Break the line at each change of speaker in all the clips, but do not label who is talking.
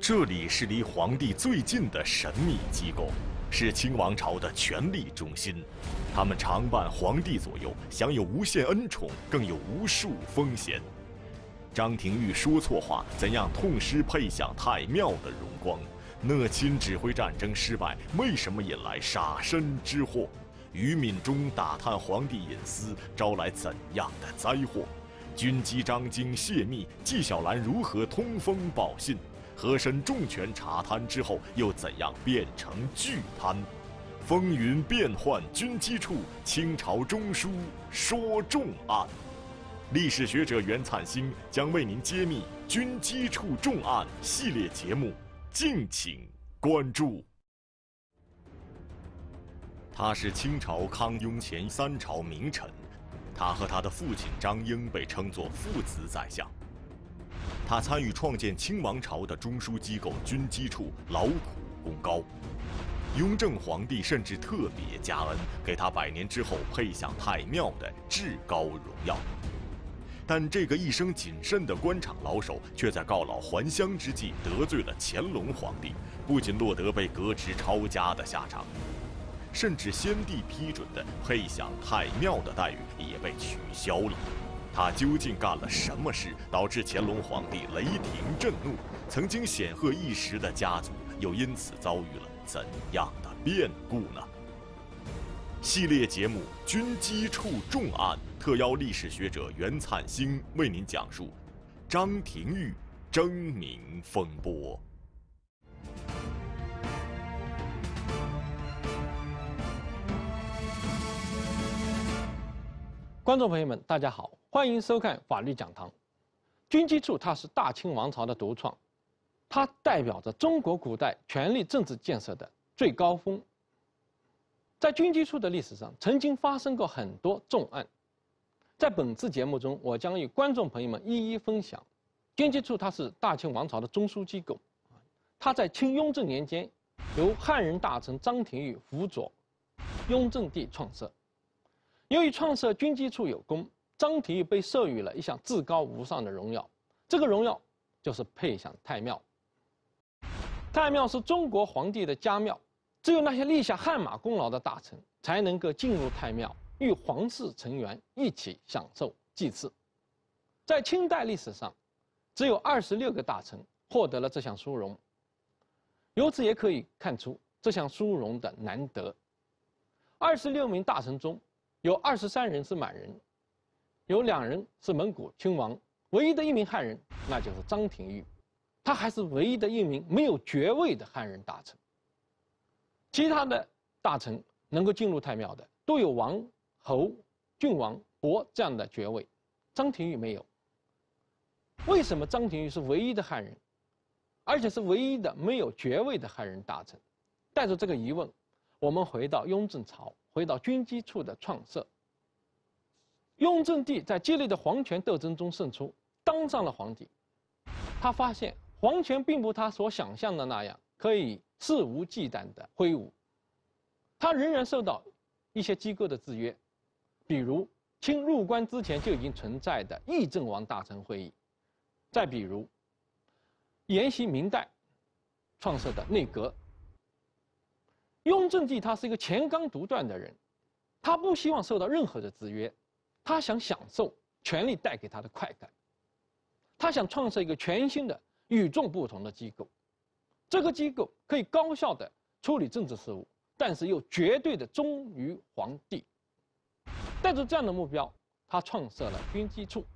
这里是离皇帝最近的神秘机构，是清王朝的权力中心。他们常伴皇帝左右，享有无限恩宠，更有无数风险。张廷玉说错话，怎样痛失配享太庙的荣光？讷亲指挥战争失败，为什么引来杀身之祸？于敏中打探皇帝隐私，招来怎样的灾祸？军机张京泄密，纪晓岚如何通风报信？和珅重拳查贪之后，又怎样变成巨贪？风云变幻军机处，清朝中枢说重案。历史学者袁灿星将为您揭秘军机处重案系列节目，敬请关注。他是清朝康雍前三朝名臣，他和他的父亲张英被称作父子宰相。他参与创建清王朝的中枢机构军机处，劳苦功高。雍正皇帝甚至特别加恩，给他百年之后配享太庙的至高荣耀。但这个一生谨慎的官场老手，却在告老还乡之际得罪了乾隆皇帝，不仅落得被革职抄家的下场，甚至先帝批准的配享太庙的待遇也被取消了。他究竟干了什么事，导致乾隆皇帝雷霆震怒？曾经显赫一时的家族，又因此遭遇了怎样的变故呢？系列节目《军机处重案》，特邀历史学者袁灿星为您讲述《张廷玉争名风波》。
观众朋友们，大家好。欢迎收看《法律讲堂》。军机处它是大清王朝的独创，它代表着中国古代权力政治建设的最高峰。在军机处的历史上，曾经发生过很多重案。在本次节目中，我将与观众朋友们一一分享。军机处它是大清王朝的中枢机构，它在清雍正年间由汉人大臣张廷玉辅佐雍正帝创设。由于创设军机处有功。张廷玉被授予了一项至高无上的荣耀，这个荣耀就是配享太庙。太庙是中国皇帝的家庙，只有那些立下汗马功劳的大臣才能够进入太庙，与皇室成员一起享受祭祀。在清代历史上，只有二十六个大臣获得了这项殊荣。由此也可以看出这项殊荣的难得。二十六名大臣中有二十三人是满人。有两人是蒙古亲王，唯一的一名汉人，那就是张廷玉，他还是唯一的一名没有爵位的汉人大臣。其他的大臣能够进入太庙的，都有王、侯、郡王、伯这样的爵位，张廷玉没有。为什么张廷玉是唯一的汉人，而且是唯一的没有爵位的汉人大臣？带着这个疑问，我们回到雍正朝，回到军机处的创设。雍正帝在激烈的皇权斗争中胜出，当上了皇帝。他发现皇权并不他所想象的那样可以肆无忌惮的挥舞，他仍然受到一些机构的制约，比如清入关之前就已经存在的议政王大臣会议，再比如沿袭明代创设的内阁。雍正帝他是一个乾纲独断的人，他不希望受到任何的制约。他想享受权力带给他的快感，他想创设一个全新的、与众不同的机构，这个机构可以高效的处理政治事务，但是又绝对的忠于皇帝。带着这样的目标，他创设了军机处。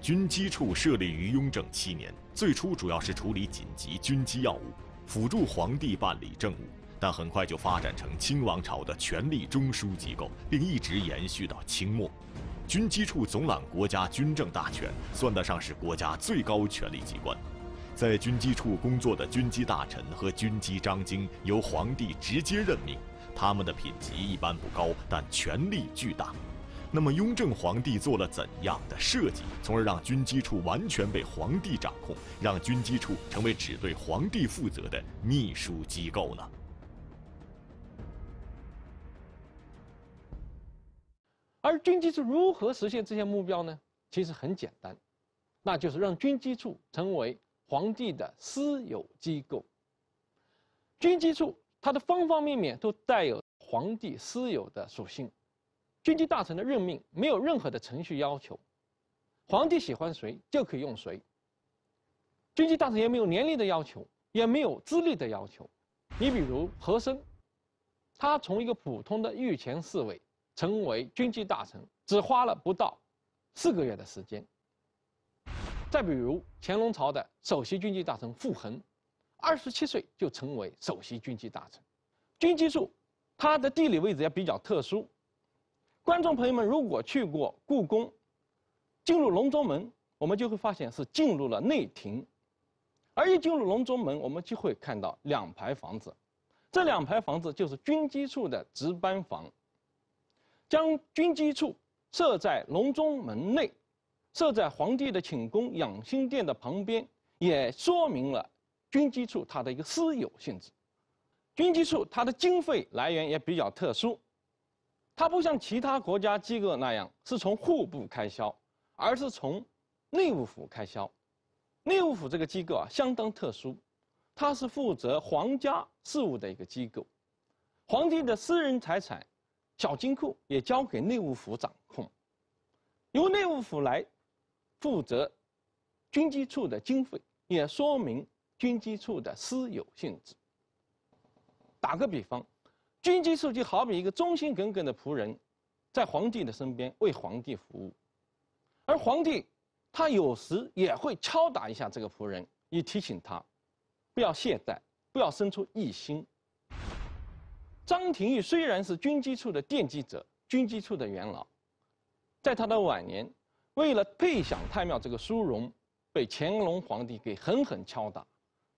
军机处设立于雍正七年，最初主要是处理紧急军机要务，辅助皇帝办理政务。但很快就发展成清王朝的权力中枢机构，并一直延续到清末。军机处总揽国家军政大权，算得上是国家最高权力机关。在军机处工作的军机大臣和军机章京由皇帝直接任命，他们的品级一般不高，但权力巨大。那么，雍正皇帝做了怎样的设计，从而让军机处完全被皇帝掌控，让军机处成为只对皇帝负责的秘书机构呢？
而军机处如何实现这些目标呢？其实很简单，那就是让军机处成为皇帝的私有机构。军机处它的方方面面都带有皇帝私有的属性。军机大臣的任命没有任何的程序要求，皇帝喜欢谁就可以用谁。军机大臣也没有年龄的要求，也没有资历的要求。你比如和珅，他从一个普通的御前侍卫。成为军机大臣只花了不到四个月的时间。再比如乾隆朝的首席军机大臣傅恒，二十七岁就成为首席军机大臣。军机处它的地理位置也比较特殊，观众朋友们如果去过故宫，进入隆中门，我们就会发现是进入了内廷，而一进入隆中门，我们就会看到两排房子，这两排房子就是军机处的值班房。将军机处设在隆宗门内，设在皇帝的寝宫养心殿的旁边，也说明了军机处它的一个私有性质。军机处它的经费来源也比较特殊，它不像其他国家机构那样是从户部开销，而是从内务府开销。内务府这个机构啊相当特殊，它是负责皇家事务的一个机构，皇帝的私人财产。小金库也交给内务府掌控，由内务府来负责军机处的经费，也说明军机处的私有性质。打个比方，军机处就好比一个忠心耿耿的仆人，在皇帝的身边为皇帝服务，而皇帝他有时也会敲打一下这个仆人，以提醒他不要懈怠，不要生出异心。张廷玉虽然是军机处的奠基者、军机处的元老，在他的晚年，为了配享太庙这个殊荣，被乾隆皇帝给狠狠敲打，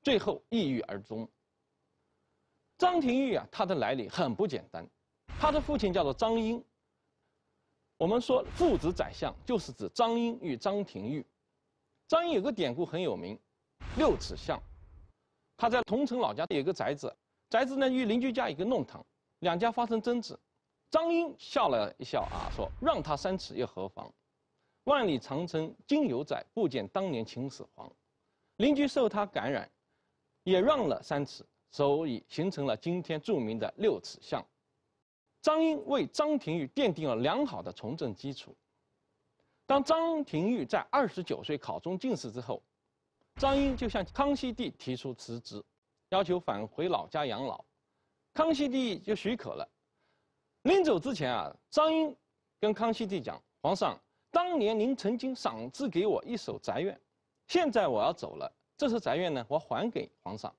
最后抑郁而终。张廷玉啊，他的来历很不简单，他的父亲叫做张英。我们说父子宰相，就是指张英与张廷玉。张英有个典故很有名，六尺巷，他在桐城老家有个宅子。宅子呢与邻居家一个弄堂，两家发生争执。张英笑了一笑啊，说：“让他三尺又何妨？万里长城今犹在，不见当年秦始皇。”邻居受他感染，也让了三尺，所以形成了今天著名的六尺巷。张英为张廷玉奠定了良好的从政基础。当张廷玉在二十九岁考中进士之后，张英就向康熙帝提出辞职。要求返回老家养老，康熙帝就许可了。临走之前啊，张英跟康熙帝讲：“皇上，当年您曾经赏赐给我一手宅院，现在我要走了，这手宅院呢，我还给皇上。”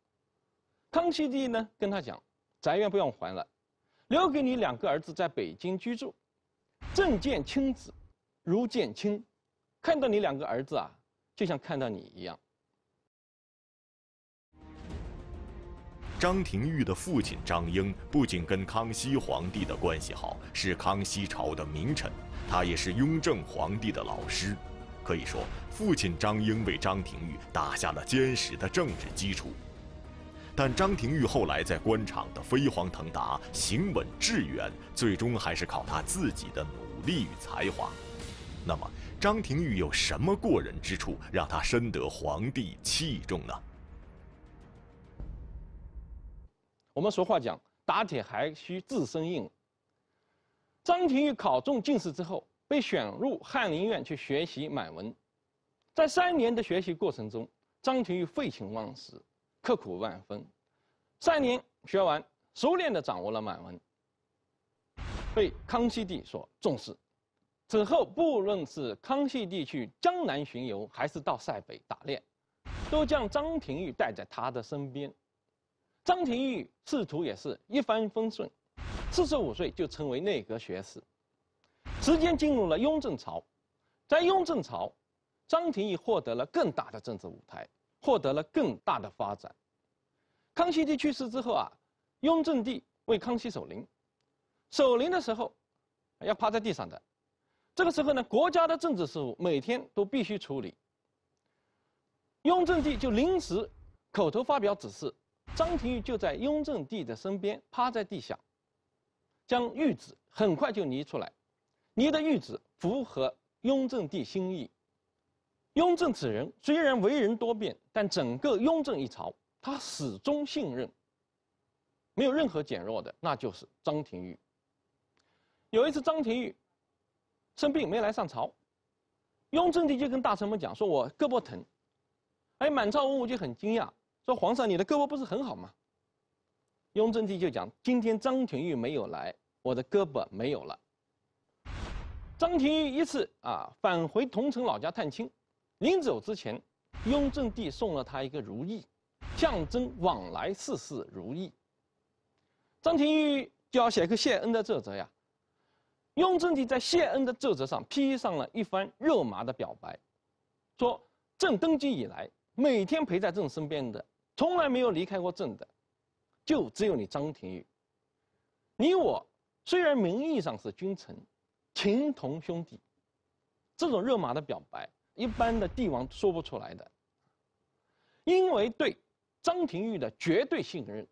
康熙帝呢跟他讲：“宅院不用还了，留给你两个儿子在北京居住。正见亲子，如见亲，看到你两个儿子啊，就像看到你一样。”
张廷玉的父亲张英不仅跟康熙皇帝的关系好，是康熙朝的名臣，他也是雍正皇帝的老师。可以说，父亲张英为张廷玉打下了坚实的政治基础。但张廷玉后来在官场的飞黄腾达、行稳致远，最终还是靠他自己的努力与才华。那么，张廷玉有什么过人之处，让他深得皇帝器重呢？
我们俗话讲，打铁还需自身硬。张廷玉考中进士之后，被选入翰林院去学习满文，在三年的学习过程中，张廷玉废寝忘食，刻苦万分。三年学完，熟练地掌握了满文，被康熙帝所重视。此后，不论是康熙帝去江南巡游，还是到塞北打猎，都将张廷玉带在他的身边。张廷玉仕途也是一帆风顺，四十五岁就成为内阁学士。时间进入了雍正朝，在雍正朝，张廷玉获得了更大的政治舞台，获得了更大的发展。康熙帝去世之后啊，雍正帝为康熙守灵，守灵的时候，要趴在地上的。这个时候呢，国家的政治事务每天都必须处理。雍正帝就临时口头发表指示。张廷玉就在雍正帝的身边，趴在地下，将玉旨很快就拟出来。拟的玉旨符合雍正帝心意。雍正此人虽然为人多变，但整个雍正一朝，他始终信任。没有任何减弱的，那就是张廷玉。有一次，张廷玉生病没来上朝，雍正帝就跟大臣们讲：“说我胳膊疼。”哎，满朝文武就很惊讶。说皇上，你的胳膊不是很好吗？雍正帝就讲，今天张廷玉没有来，我的胳膊没有了。张廷玉一次啊，返回桐城老家探亲，临走之前，雍正帝送了他一个如意，象征往来事事如意。张廷玉就要写个谢恩的奏折呀，雍正帝在谢恩的奏折上披上了一番肉麻的表白，说，朕登基以来，每天陪在朕身边的。从来没有离开过朕的，就只有你张廷玉。你我虽然名义上是君臣，情同兄弟，这种热麻的表白，一般的帝王说不出来的。因为对张廷玉的绝对信任，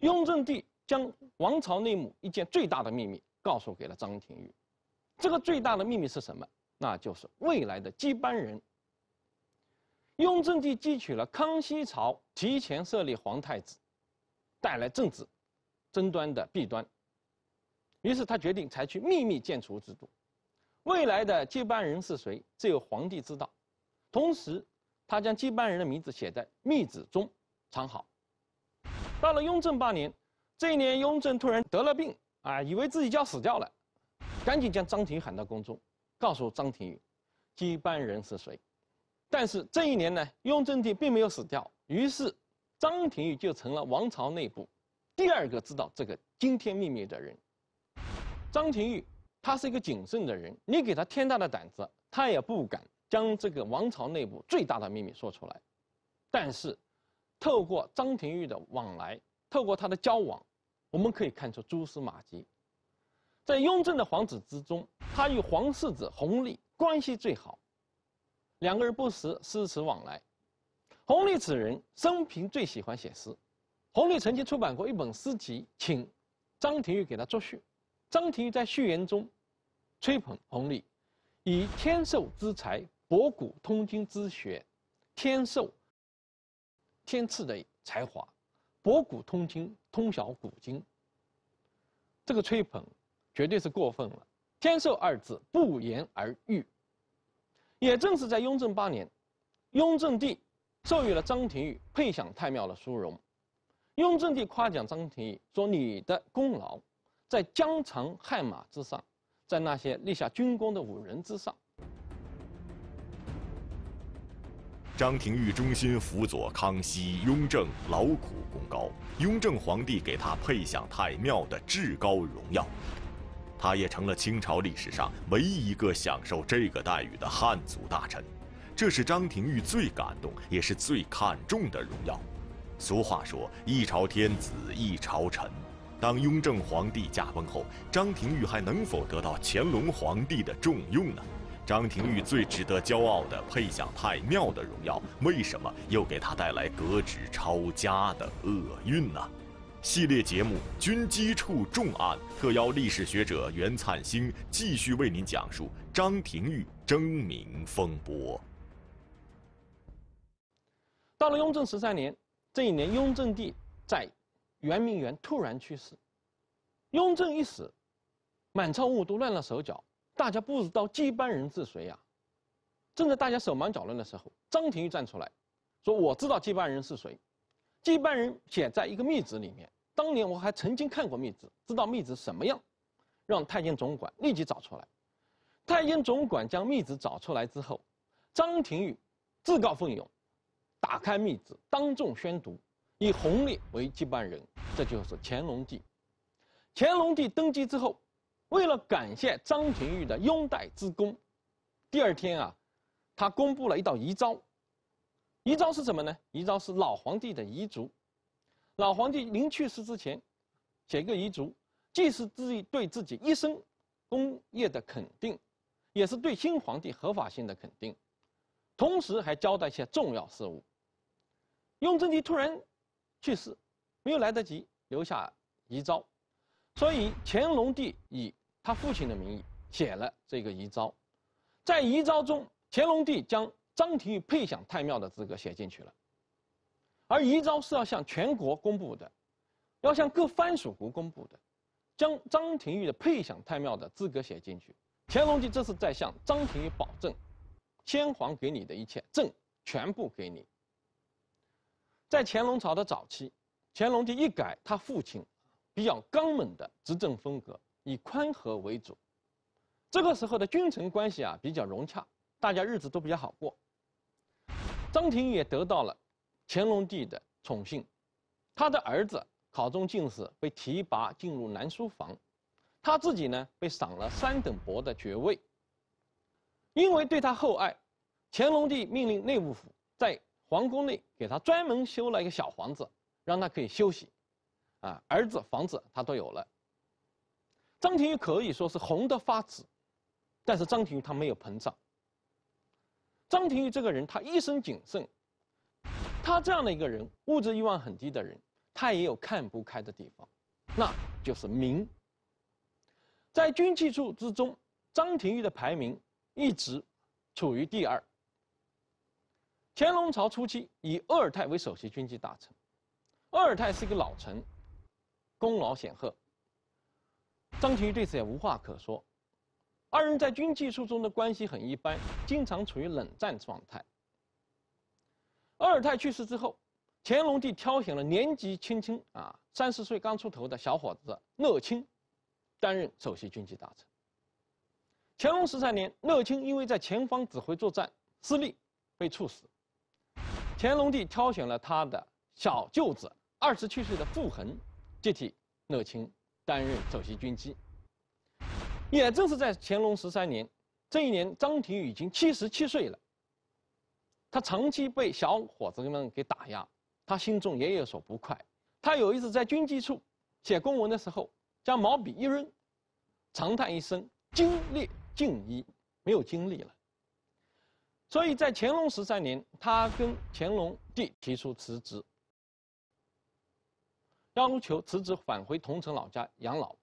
雍正帝将王朝内幕一件最大的秘密告诉给了张廷玉。这个最大的秘密是什么？那就是未来的接班人。雍正帝汲取了康熙朝提前设立皇太子，带来政治争端的弊端，于是他决定采取秘密建储制度，未来的接班人是谁，只有皇帝知道。同时，他将接班人的名字写在密旨中藏好。到了雍正八年，这一年雍正突然得了病，啊，以为自己就要死掉了，赶紧将张廷喊到宫中，告诉张廷玉，接班人是谁。但是这一年呢，雍正帝并没有死掉。于是，张廷玉就成了王朝内部第二个知道这个惊天秘密的人。张廷玉他是一个谨慎的人，你给他天大的胆子，他也不敢将这个王朝内部最大的秘密说出来。但是，透过张廷玉的往来，透过他的交往，我们可以看出蛛丝马迹。在雍正的皇子之中，他与皇四子弘历关系最好。两个人不时诗词往来。弘历此人生平最喜欢写诗，弘历曾经出版过一本诗集，请张廷玉给他作序。张廷玉在序言中吹捧弘历，以天授之才，博古通今之学，天授天赐的才华，博古通今，通晓古今。这个吹捧绝对是过分了，“天授”二字不言而喻。也正是在雍正八年，雍正帝授予了张廷玉配享太庙的殊荣。雍正帝夸奖张廷玉说：“你的功劳，在疆场悍马之上，在那些立下军功的武人之上。”
张廷玉忠心辅佐康熙、雍正，劳苦功高，雍正皇帝给他配享太庙的至高荣耀。他也成了清朝历史上唯一一个享受这个待遇的汉族大臣，这是张廷玉最感动也是最看重的荣耀。俗话说“一朝天子一朝臣”，当雍正皇帝驾崩后，张廷玉还能否得到乾隆皇帝的重用呢？张廷玉最值得骄傲的配享太庙的荣耀，为什么又给他带来革职抄家的厄运呢？系列节目《军机处重案》，特邀历史学者袁灿星继续为您讲述张廷玉争名风波。
到了雍正十三年，这一年雍正帝在圆明园突然去世。雍正一死，满朝文武都乱了手脚，大家不知道接班人是谁呀？正在大家手忙脚乱的时候，张廷玉站出来，说：“我知道接班人是谁，接班人写在一个密旨里面。”当年我还曾经看过密旨，知道密旨什么样，让太监总管立即找出来。太监总管将密旨找出来之后，张廷玉自告奋勇，打开密旨当众宣读，以弘历为接班人。这就是乾隆帝。乾隆帝登基之后，为了感谢张廷玉的拥戴之功，第二天啊，他公布了一道遗诏。遗诏是什么呢？遗诏是老皇帝的遗嘱。老皇帝临去世之前，写个遗嘱，既是自己对自己一生功业的肯定，也是对新皇帝合法性的肯定，同时还交代一些重要事务。雍正帝突然去世，没有来得及留下遗诏，所以乾隆帝以他父亲的名义写了这个遗诏。在遗诏中，乾隆帝将张廷玉配享太庙的资格写进去了。而遗诏是要向全国公布的，要向各藩属国公布的，将张廷玉的配享太庙的资格写进去。乾隆帝这是在向张廷玉保证，先皇给你的一切朕全部给你。在乾隆朝的早期，乾隆帝一改他父亲比较刚猛的执政风格，以宽和为主。这个时候的君臣关系啊比较融洽，大家日子都比较好过。张廷玉也得到了。乾隆帝的宠幸，他的儿子考中进士，被提拔进入南书房，他自己呢被赏了三等伯的爵位。因为对他厚爱，乾隆帝命令内务府在皇宫内给他专门修了一个小房子，让他可以休息。啊，儿子房子他都有了。张廷玉可以说是红得发紫，但是张廷玉他没有膨胀。张廷玉这个人，他一生谨慎。他这样的一个人，物质欲望很低的人，他也有看不开的地方，那就是名。在军机处之中，张廷玉的排名一直处于第二。乾隆朝初期，以鄂尔泰为首席军机大臣，鄂尔泰是一个老臣，功劳显赫。张廷玉对此也无话可说，二人在军机处中的关系很一般，经常处于冷战状态。阿尔泰去世之后，乾隆帝挑选了年纪轻轻啊，三十岁刚出头的小伙子乐清，担任首席军机大臣。乾隆十三年，乐清因为在前方指挥作战失利，被处死。乾隆帝挑选了他的小舅子，二十七岁的傅恒，接替乐清担任首席军机。也正是在乾隆十三年，这一年张廷玉已经七十七岁了。他长期被小伙子们给打压，他心中也有所不快。他有一次在军机处写公文的时候，将毛笔一扔，长叹一声，精力尽矣，没有精力了。所以在乾隆十三年，他跟乾隆帝提出辞职，要求辞职返回桐城老家养老。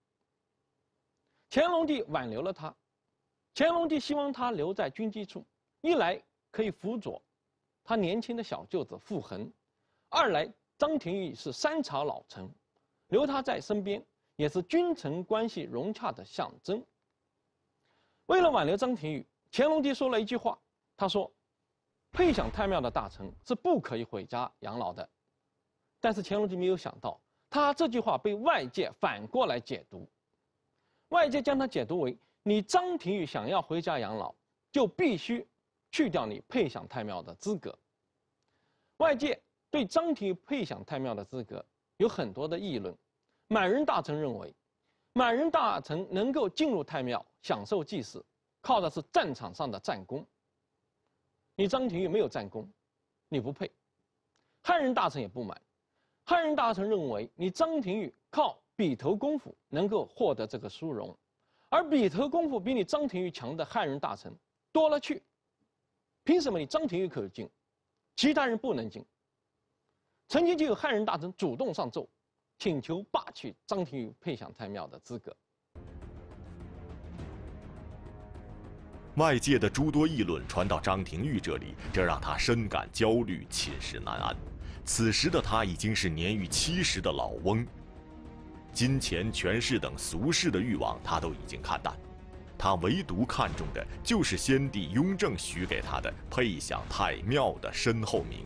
乾隆帝挽留了他，乾隆帝希望他留在军机处，一来可以辅佐。他年轻的小舅子傅恒，二来张廷玉是三朝老臣，留他在身边也是君臣关系融洽的象征。为了挽留张廷玉，乾隆帝说了一句话，他说：“配享太庙的大臣是不可以回家养老的。”但是乾隆帝没有想到，他这句话被外界反过来解读，外界将他解读为你张廷玉想要回家养老，就必须。去掉你配享太庙的资格。外界对张廷玉配享太庙的资格有很多的议论。满人大臣认为，满人大臣能够进入太庙享受祭祀，靠的是战场上的战功。你张廷玉没有战功，你不配。汉人大臣也不满，汉人大臣认为你张廷玉靠笔头功夫能够获得这个殊荣，而笔头功夫比你张廷玉强的汉人大臣多了去。凭什么你张廷玉可以进，其他人不能进？曾经就有汉人大臣主动上奏，请求罢去张廷玉配享太庙的资格。
外界的诸多议论传到张廷玉这里，这让他深感焦虑，寝食难安。此时的他已经是年逾七十的老翁，金钱、权势等俗世的欲望，他都已经看淡。他唯独看重的，就是先帝雍正许给他的配享太庙的身后名。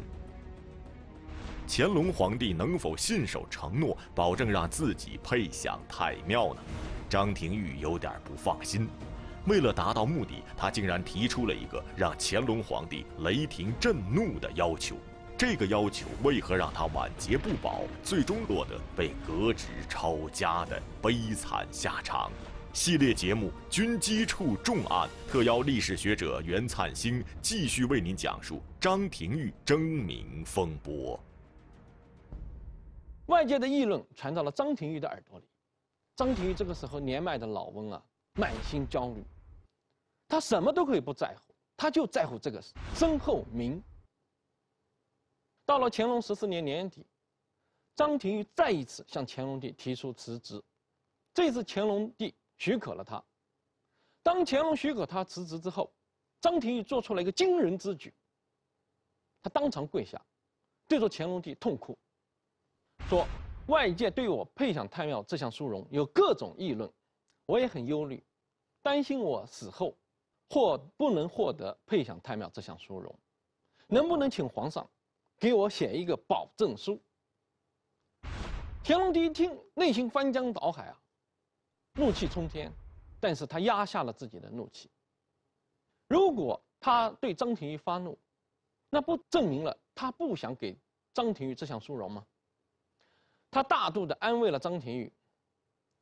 乾隆皇帝能否信守承诺，保证让自己配享太庙呢？张廷玉有点不放心。为了达到目的，他竟然提出了一个让乾隆皇帝雷霆震怒的要求。这个要求为何让他晚节不保，最终落得被革职抄家的悲惨下场？系列节目《军机处重案》，特邀历史学者袁灿星继续为您讲述张廷玉争名风波。
外界的议论传到了张廷玉的耳朵里，张廷玉这个时候年迈的老翁啊，满心焦虑，他什么都可以不在乎，他就在乎这个身后名。到了乾隆十四年年底，张廷玉再一次向乾隆帝提出辞职，这次乾隆帝。许可了他。当乾隆许可他辞职之后，张廷玉做出了一个惊人之举。他当场跪下，对着乾隆帝痛哭，说：“外界对我配享太庙这项殊荣有各种议论，我也很忧虑，担心我死后，或不能获得配享太庙这项殊荣，能不能请皇上给我写一个保证书？”乾隆帝一听，内心翻江倒海啊。怒气冲天，但是他压下了自己的怒气。如果他对张廷玉发怒，那不证明了他不想给张廷玉这项殊荣吗？他大度的安慰了张廷玉，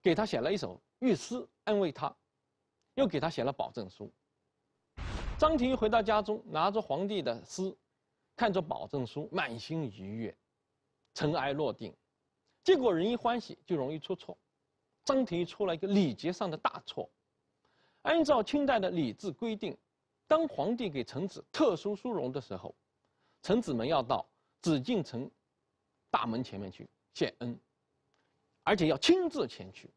给他写了一首御诗安慰他，又给他写了保证书。张廷玉回到家中，拿着皇帝的诗，看着保证书，满心愉悦，尘埃落定。结果人一欢喜就容易出错。张廷玉出了一个礼节上的大错。按照清代的礼制规定，当皇帝给臣子特殊殊荣的时候，臣子们要到紫禁城大门前面去谢恩，而且要亲自前去。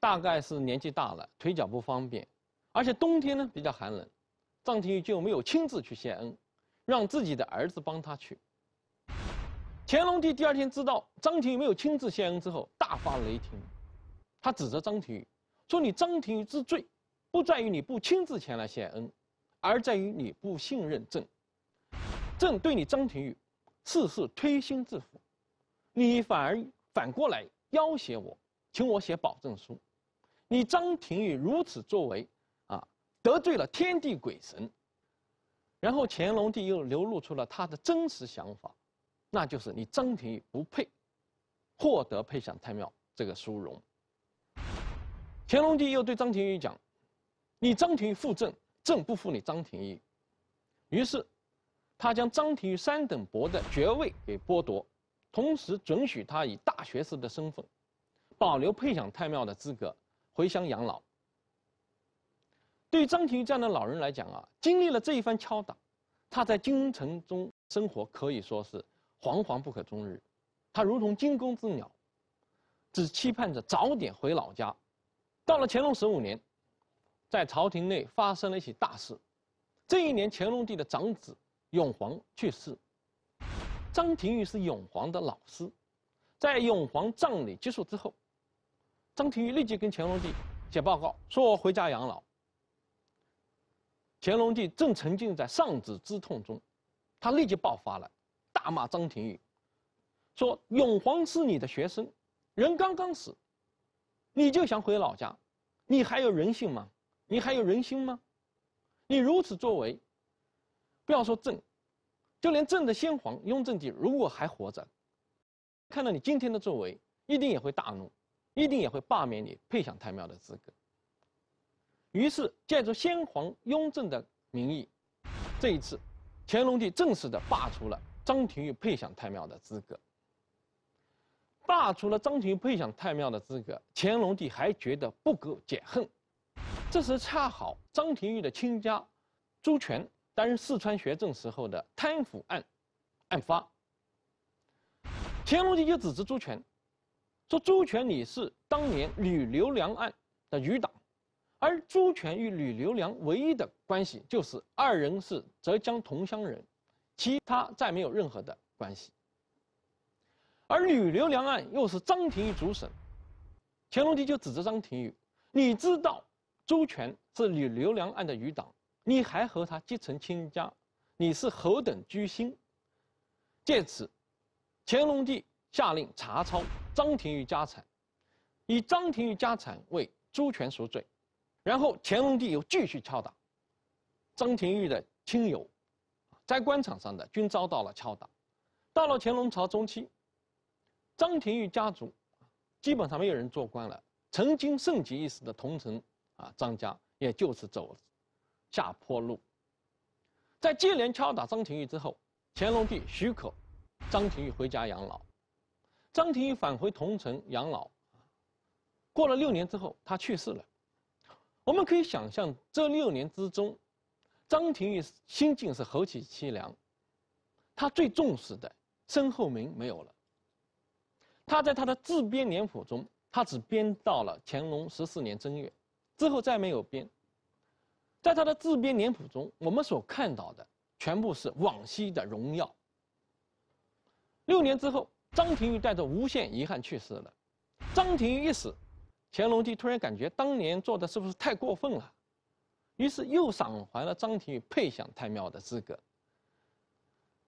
大概是年纪大了，腿脚不方便，而且冬天呢比较寒冷，张廷玉就没有亲自去谢恩，让自己的儿子帮他去。乾隆帝第二天知道张廷玉没有亲自谢恩之后，大发雷霆。他指责张廷玉说：“你张廷玉之罪，不在于你不亲自前来谢恩，而在于你不信任朕。朕对你张廷玉，事事推心置腹，你反而反过来要挟我，请我写保证书。你张廷玉如此作为，啊，得罪了天地鬼神。然后乾隆帝又流露出了他的真实想法，那就是你张廷玉不配获得配享太庙这个殊荣。”乾隆帝又对张廷玉讲：“你张廷玉负朕，朕不负你张廷玉。”于是，他将张廷玉三等伯的爵位给剥夺，同时准许他以大学士的身份，保留配享太庙的资格，回乡养老。对于张廷玉这样的老人来讲啊，经历了这一番敲打，他在京城中生活可以说是惶惶不可终日，他如同惊弓之鸟，只期盼着早点回老家。到了乾隆十五年，在朝廷内发生了一起大事。这一年，乾隆帝的长子永璜去世。张廷玉是永璜的老师，在永璜葬礼结束之后，张廷玉立即跟乾隆帝写报告，说我回家养老。乾隆帝正沉浸在丧子之痛中，他立即爆发了，大骂张廷玉，说永璜是你的学生，人刚刚死。你就想回老家，你还有人性吗？你还有人心吗？你如此作为，不要说朕，就连朕的先皇雍正帝如果还活着，看到你今天的作为，一定也会大怒，一定也会罢免你配享太庙的资格。于是，借着先皇雍正的名义，这一次，乾隆帝正式的罢除了张廷玉配享太庙的资格。罢除了张廷玉配享太庙的资格，乾隆帝还觉得不够解恨。这时恰好张廷玉的亲家朱权担任四川学政时候的贪腐案案发，乾隆帝就指责朱权，说朱权你是当年吕留良案的余党，而朱权与吕留良唯一的关系就是二人是浙江同乡人，其他再没有任何的关系。而吕刘良案又是张廷玉主审，乾隆帝就指责张廷玉：“你知道周全是吕刘良案的余党，你还和他结成亲家，你是何等居心？”借此，乾隆帝下令查抄张廷玉家产，以张廷玉家产为周全赎罪。然后，乾隆帝又继续敲打张廷玉的亲友，在官场上的均遭到了敲打。到了乾隆朝中期。张廷玉家族基本上没有人做官了。曾经盛极一时的桐城啊，张家也就是走下坡路。在接连敲打张廷玉之后，乾隆帝许可张廷玉回家养老。张廷玉返回桐城养老，过了六年之后，他去世了。我们可以想象，这六年之中，张廷玉心境是何其凄凉。他最重视的身后名没有了。他在他的自编年谱中，他只编到了乾隆十四年正月，之后再没有编。在他的自编年谱中，我们所看到的全部是往昔的荣耀。六年之后，张廷玉带着无限遗憾去世了。张廷玉一死，乾隆帝突然感觉当年做的是不是太过分了，于是又赏还了张廷玉配享太庙的资格。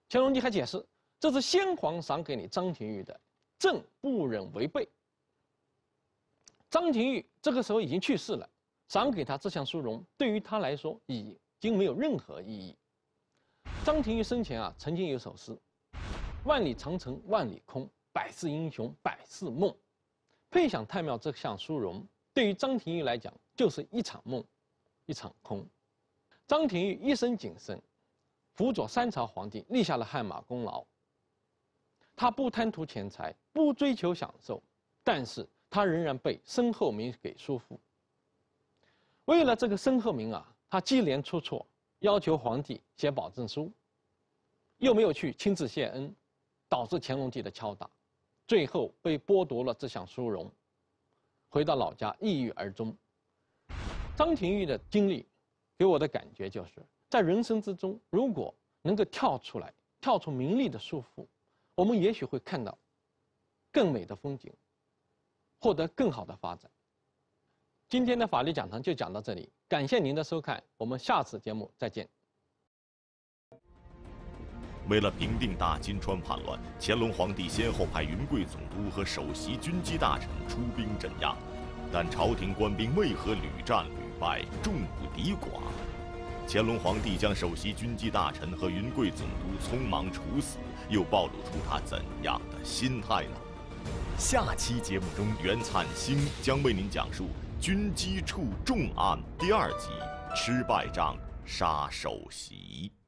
乾隆帝还解释，这是先皇赏给你张廷玉的。朕不忍违背。张廷玉这个时候已经去世了，赏给他这项殊荣，对于他来说已经没有任何意义。张廷玉生前啊，曾经有首诗：“万里长城万里空，百世英雄百世梦。”配享太庙这项殊荣，对于张廷玉来讲就是一场梦，一场空。张廷玉一生谨慎，辅佐三朝皇帝，立下了汗马功劳。他不贪图钱财，不追求享受，但是他仍然被申厚明给束缚。为了这个申厚明啊，他接连出错，要求皇帝写保证书，又没有去亲自谢恩，导致乾隆帝的敲打，最后被剥夺了这项殊荣，回到老家抑郁而终。张廷玉的经历，给我的感觉就是在人生之中，如果能够跳出来，跳出名利的束缚。我们也许会看到更美的风景，获得更好的发展。今天的法律讲堂就讲到这里，感谢您的收看，我们下次节目再见。
为了平定大金川叛乱，乾隆皇帝先后派云贵总督和首席军机大臣出兵镇压，但朝廷官兵为何屡战屡败，众不敌寡？乾隆皇帝将首席军机大臣和云贵总督匆忙处死。又暴露出他怎样的心态呢？下期节目中，袁灿星将为您讲述《军机处重案》第二集：吃败仗杀首席。